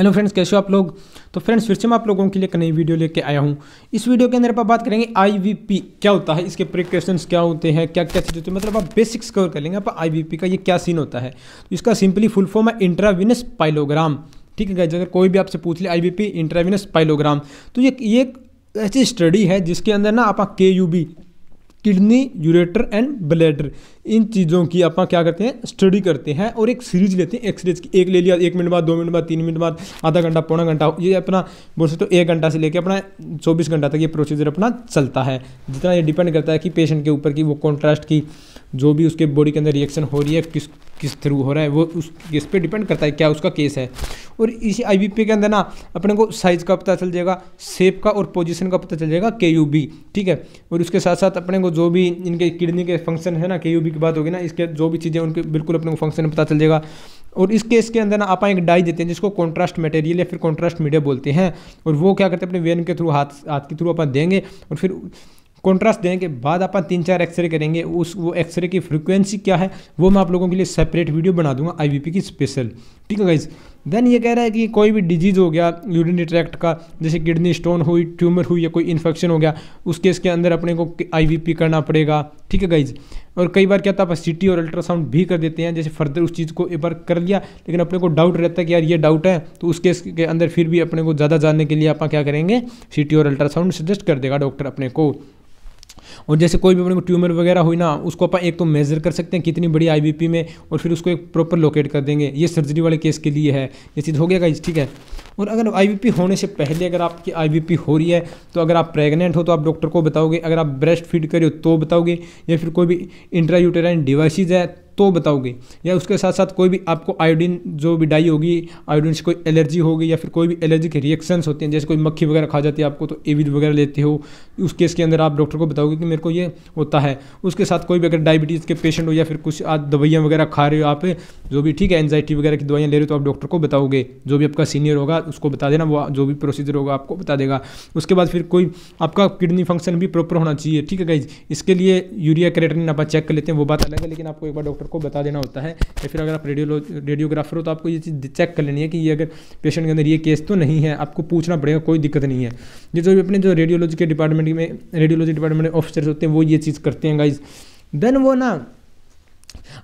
hello friends कैसे हो आप लोग तो फ्रेंड्स फिर से मैं आप लोगों के लिए एक नई वीडियो लेके आया हूँ इस वीडियो के अंदर आप बात करेंगे आईवीपी क्या होता है इसके प्रिकॉशन क्या होते हैं क्या क्या चीज़ होती है मतलब आप बेसिक्स कवर कर लेंगे आप आईवीपी का ये क्या सीन होता है तो इसका सिंपली फुल फॉर्म है इंट्राविनस पाइलोग्राम ठीक है अगर कोई भी आपसे पूछ ले पी इंट्राविनस पाइलोग्राम तो ये ये ऐसी स्टडी है जिसके अंदर ना आप K U B kidney ureter and bladder इन चीज़ों की आप क्या करते हैं स्टडी करते हैं और एक सीरीज लेते हैं एक्सरेज की एक ले लिया एक मिनट बाद दो मिनट बाद तीन मिनट बाद आधा घंटा पौना घंटा ये अपना बोल सकते हो एक घंटा से लेकर अपना चौबीस घंटा तक ये प्रोसीजर अपना चलता है जितना ये डिपेंड करता है कि पेशेंट के ऊपर की वो कॉन्ट्रास्ट की जो भी उसके बॉडी के अंदर रिएक्शन हो रही है किस किस थ्रू हो रहा है वो उस इस पर डिपेंड करता है क्या उसका केस है और इसी आई बी पी के अंदर ना अपने को साइज़ का पता चल जाएगा शेप का और पोजीशन का पता चल जाएगा के यू बी ठीक है और उसके साथ साथ अपने को जो भी इनके किडनी के फंक्शन है ना के यू बी की बात होगी ना इसके जो भी चीज़ें उनके बिल्कुल अपने को फंक्शन पता चल जाएगा और इस केस के अंदर ना आप एक डाई देते हैं जिसको कॉन्ट्रास्ट मटेरियल या फिर कॉन्ट्रास्ट मीडिया बोलते हैं और वो क्या करते हैं अपने वेन के थ्रू हाथ हाथ के थ्रू अपन देंगे और फिर कॉन्ट्रास्ट देने के बाद अपन तीन चार एक्सरे करेंगे उस वो एक्सरे की फ्रिक्वेंसी क्या है वो मैं आप लोगों के लिए सेपरेट वीडियो बना दूंगा आईवीपी की स्पेशल ठीक है गाइज देन ये कह रहा है कि कोई भी डिजीज़ हो गया यूरिनरी ट्रैक्ट का जैसे किडनी स्टोन हुई ट्यूमर हुई या कोई इन्फेक्शन हो गया उस केस के अंदर अपने को आईवीपी करना पड़ेगा ठीक है गाइज और कई बार क्या था सी टी और अल्ट्रासाउंड भी कर देते हैं जैसे फर्दर उस चीज़ को एक बार कर लिया लेकिन अपने को डाउट रहता है कि यार ये डाउट है तो उस केस के अंदर फिर भी अपने को ज़्यादा जानने के लिए आप क्या करेंगे सी टी और अल्ट्रासाउंड सजेस्ट कर देगा डॉक्टर अपने को और जैसे कोई भी अपने को ट्यूमर वगैरह हुई ना उसको अपन एक तो मेजर कर सकते हैं कितनी बड़ी आईबीपी में और फिर उसको एक प्रॉपर लोकेट कर देंगे ये सर्जरी वाले केस के लिए है ये चीज़ हो गया गाइज ठीक है और अगर आईबीपी होने से पहले अगर आपकी आईबीपी हो रही है तो अगर आप प्रेग्नेंट हो तो आप डॉक्टर को बताओगे अगर आप ब्रेस्ट फीड हो तो बताओगे या फिर कोई भी इंट्रा यूटेराइन डिवाइसेज है तो बताओगे या उसके साथ साथ कोई भी आपको आयोडीन जो भी डाई होगी आयोडीन से कोई एलर्जी होगी या फिर कोई भी एलर्जी के रिएक्शंस होते हैं जैसे कोई मक्खी वगैरह खा जाती है आपको तो एविड वगैरह लेते हो उस केस के अंदर आप डॉक्टर को बताओगे कि मेरे को ये होता है उसके साथ कोई भी अगर डायबिटीज़ के पेशेंट हो या फिर कुछ आप दवाइयाँ वगैरह खा रहे हो आप जो भी ठीक है एनजाइटी वगैरह की दवाइयाँ ले रहे हो तो आप डॉक्टर को बताओगे जो भी आपका सीनियर होगा उसको बता देना वो जो भी प्रोसीजर होगा आपको बता देगा उसके बाद फिर कोई आपका किडनी फंक्शन भी प्रॉपर होना चाहिए ठीक है गाइज इसके लिए यूरिया क्रेटनिन आप चेक कर लेते हैं वो बात अलग है लेकिन आपको एक बार डॉक्टर आपको बता देना होता है या फिर अगर आप रेडियो रेडियोग्राफर हो तो आपको ये चीज़ चेक कर लेनी है कि ये अगर पेशेंट के अंदर ये केस तो नहीं है आपको पूछना पड़ेगा कोई दिक्कत नहीं है ये जो भी अपने जो रेडियोलॉजी के डिपार्टमेंट में रेडियोलॉजी डिपार्टमेंट में ऑफिसर्स होते हैं वो ये चीज़ करते हैं गाइज देन वो ना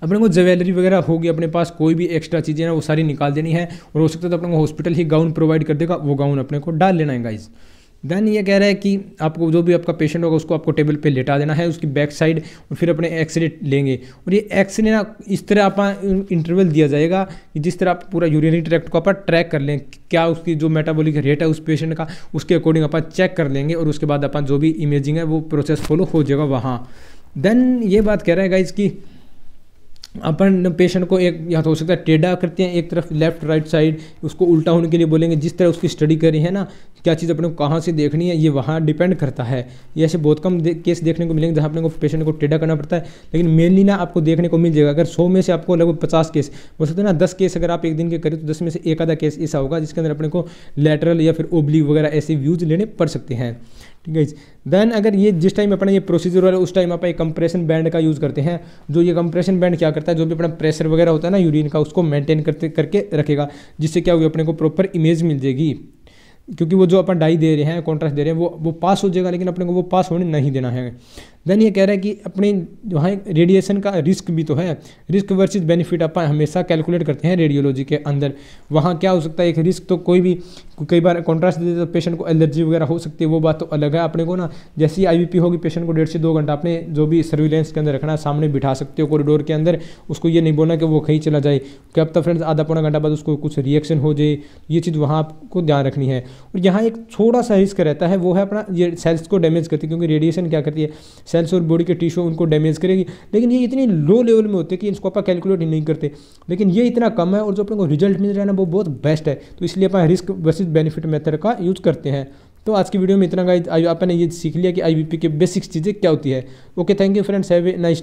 अपने को ज्वेलरी वगैरह होगी अपने पास कोई भी एक्स्ट्रा चीज़ें ना वो सारी निकाल देनी है और हो सकता है तो अपने को हॉस्पिटल ही गाउन प्रोवाइड कर देगा वो गाउन अपने को डाल लेना है गाइज़ देन ये कह रहा है कि आपको जो भी आपका पेशेंट होगा उसको आपको टेबल पे लेटा देना है उसकी बैक साइड और फिर अपने एक्सरे लेंगे और ये एक्सरे ना इस तरह आप इंटरवल दिया जाएगा कि जिस तरह आप पूरा यूरिनरी ट्रैक्ट को आप ट्रैक कर लें क्या उसकी जो मेटाबॉलिक रेट है उस पेशेंट का उसके अकॉर्डिंग आप चेक कर लेंगे और उसके बाद अपन जो भी इमेजिंग है वो प्रोसेस फॉलो हो जाएगा वहाँ देन ये बात कह रहे हैं गाइज अपन पेशेंट को एक या तो हो सकता है टेढ़ा करते हैं एक तरफ लेफ्ट राइट साइड उसको उल्टा होने के लिए बोलेंगे जिस तरह उसकी स्टडी करी है ना क्या चीज़ अपने को कहाँ से देखनी है ये वहाँ डिपेंड करता है ये ऐसे बहुत कम दे, केस देखने को मिलेंगे जहाँ अपने को पेशेंट को टेढ़ा करना पड़ता है लेकिन मेनली ना आपको देखने को मिल जाएगा अगर सौ में से आपको लगभग पचास केस हो सकते ना दस केस अगर आप एक दिन के करें तो दस में से एक आधा केस ऐसा होगा जिसके अंदर अपने को लेटरल या फिर ओबली वगैरह ऐसे व्यूज़ लेने पड़ सकते हैं ठीक है देन अगर ये जिस टाइम अपना ये प्रोसीजर वाला उस टाइम आप एक कंप्रेशन बैंड का यूज़ करते हैं जो ये कंप्रेशन बैंड क्या करता है जो भी अपना प्रेशर वगैरह होता है ना यूरिन का उसको मेंटेन करते करके रखेगा जिससे क्या होगा अपने को प्रॉपर इमेज मिल जाएगी क्योंकि वो जो अपन डाई दे रहे हैं कॉन्ट्रास्ट दे रहे हैं वो वो पास हो जाएगा लेकिन अपने को वो पास होने नहीं देना है देन ये कह रहा है कि अपने वहाँ रेडिएशन का रिस्क भी तो है रिस्क वर्सेस बेनिफिट आप हमेशा कैलकुलेट करते हैं रेडियोलॉजी के अंदर वहाँ क्या हो सकता है एक रिस्क तो कोई भी कई बार कॉन्ट्रास्ट देते तो पेशेंट को एलर्जी वगैरह हो सकती है वो बात तो अलग है अपने को ना जैसे ही आई होगी पेशेंट को डेढ़ से दो घंटा अपने जो भी सर्विलेंस के अंदर रखना सामने बिठा सकते हो कॉरिडोर के अंदर उसको ये नहीं बोलना कि वो कहीं चला जाए कि अब तक फ्रेंड्स आधा पौना घंटा बाद उसको कुछ रिएक्शन हो जाए ये चीज़ वहाँ आपको ध्यान रखनी है और यहाँ एक थोड़ा सा रिस्क रहता है वो है अपना ये सेल्स को डैमेज करती है क्योंकि रेडिएशन क्या करती है सेल्स और बॉडी के टिश्यू उनको डैमेज करेगी लेकिन ये इतनी लो लेवल में होते हैं कि इसको आप कैलकुलेट ही नहीं करते लेकिन ये इतना कम है और जो अपने को रिजल्ट मिल रहा है ना वो बहुत बेस्ट है तो इसलिए अपन रिस्क वर्सेज बेनिफिट मेथड का यूज़ करते हैं तो आज की वीडियो में इतना आपने ये सीख लिया कि आई के बेसिक्स चीज़ें क्या होती है okay thank you friends have a nice